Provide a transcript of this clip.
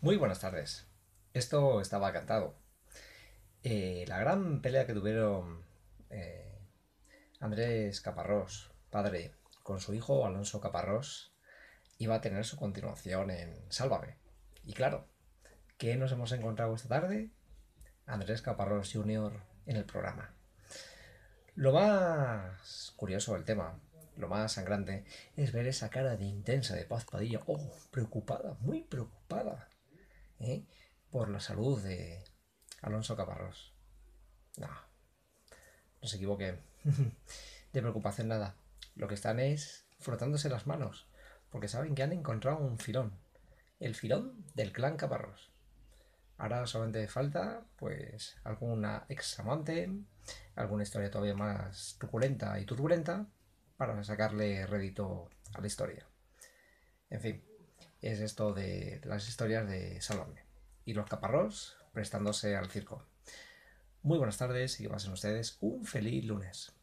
Muy buenas tardes. Esto estaba cantado. Eh, la gran pelea que tuvieron eh, Andrés Caparrós, padre, con su hijo Alonso Caparrós, iba a tener su continuación en Sálvame. Y claro, ¿qué nos hemos encontrado esta tarde? Andrés Caparrós Jr. en el programa. Lo más curioso del tema, lo más sangrante, es ver esa cara de intensa de Paz Padilla, oh, preocupada, muy preocupada por la salud de Alonso Caparrós. No, no se equivoque, de preocupación nada. Lo que están es frotándose las manos, porque saben que han encontrado un filón. El filón del clan Caparrós. Ahora solamente falta, pues, alguna ex amante, alguna historia todavía más truculenta y turbulenta para sacarle rédito a la historia. En fin, es esto de las historias de Salomé y los caparrós prestándose al circo. Muy buenas tardes y que pasen ustedes un feliz lunes.